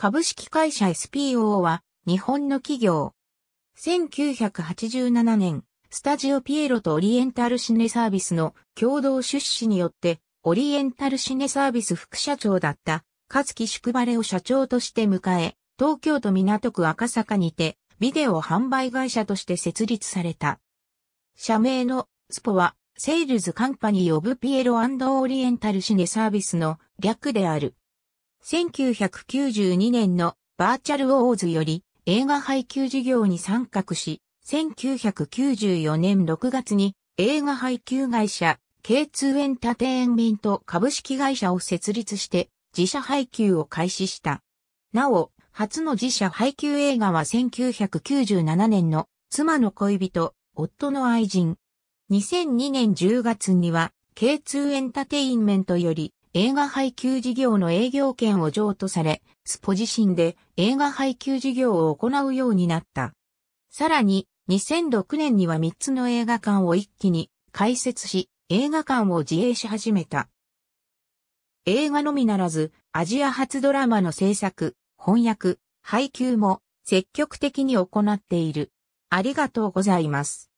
株式会社 SPO は日本の企業。1987年、スタジオピエロとオリエンタルシネサービスの共同出資によって、オリエンタルシネサービス副社長だった、勝木宿レを社長として迎え、東京都港区赤坂にて、ビデオ販売会社として設立された。社名のスポは、セールズカンパニーオブピエロオリエンタルシネサービスの略である。1992年のバーチャルウォーズより映画配給事業に参画し、1994年6月に映画配給会社 K2 エンタテインメント株式会社を設立して自社配給を開始した。なお、初の自社配給映画は1997年の妻の恋人、夫の愛人。2002年10月には K2 エンタテインメントより映画配給事業の営業権を譲渡され、スポ自身で映画配給事業を行うようになった。さらに、2006年には3つの映画館を一気に開設し、映画館を自営し始めた。映画のみならず、アジア初ドラマの制作、翻訳、配給も積極的に行っている。ありがとうございます。